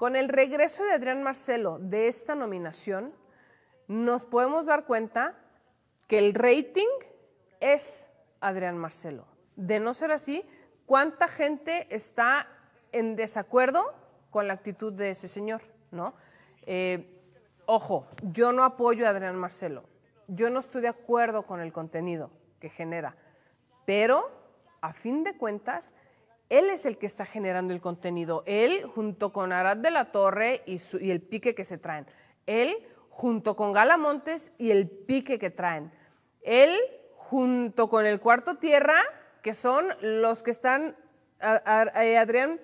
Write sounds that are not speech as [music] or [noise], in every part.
Con el regreso de Adrián Marcelo de esta nominación, nos podemos dar cuenta que el rating es Adrián Marcelo. De no ser así, ¿cuánta gente está en desacuerdo con la actitud de ese señor? ¿no? Eh, ojo, yo no apoyo a Adrián Marcelo. Yo no estoy de acuerdo con el contenido que genera. Pero, a fin de cuentas, él es el que está generando el contenido. Él, junto con Arad de la Torre y, el pique que se traen. Él, junto con Galamontes y el pique que traen. Él, junto con el cuarto tierra, que son los que están, Adrián,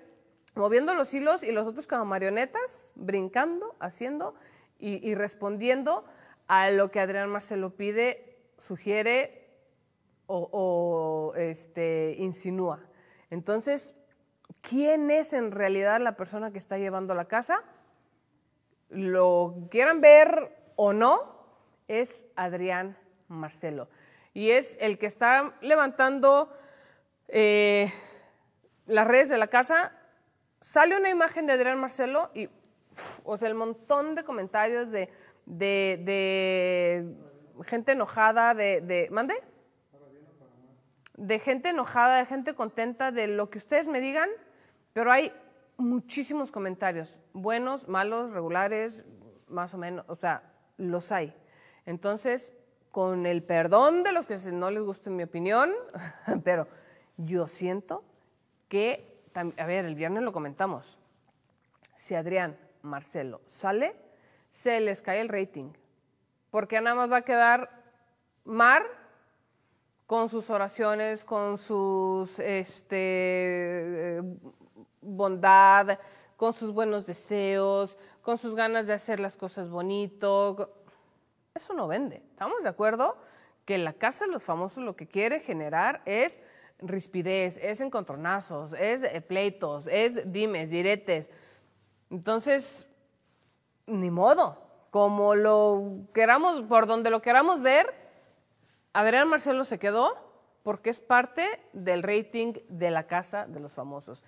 moviendo los hilos y los otros como marionetas, brincando, haciendo y, respondiendo a lo que Adrián Marcelo pide, sugiere o, este, insinúa. Entonces, ¿quién es en realidad la persona que está llevando la casa? Lo quieran ver o no, es Adrián Marcelo. Y es el que está levantando eh, las redes de la casa. Sale una imagen de Adrián Marcelo y, o sea, el montón de comentarios de, gente enojada, de, de... ¿Mande? de gente enojada, de gente contenta, de lo que ustedes me digan, pero hay muchísimos comentarios, buenos, malos, regulares, más o menos, o sea, los hay. Entonces, con el perdón de los que no les guste mi opinión, [laughs] pero yo siento que, a ver, el viernes lo comentamos, si Adrián Marcelo sale, se les cae el rating, porque nada más va a quedar Mar con sus oraciones, con sus este, eh, bondad, con sus buenos deseos, con sus ganas de hacer las cosas bonito. Eso no vende. ¿Estamos de acuerdo? Que la casa de los famosos lo que quiere generar es rispidez, es encontronazos, es eh, pleitos, es dimes, diretes. Entonces, ni modo, como lo queramos, por donde lo queramos ver, Adrián Marcelo se quedó porque es parte del rating de la Casa de los Famosos.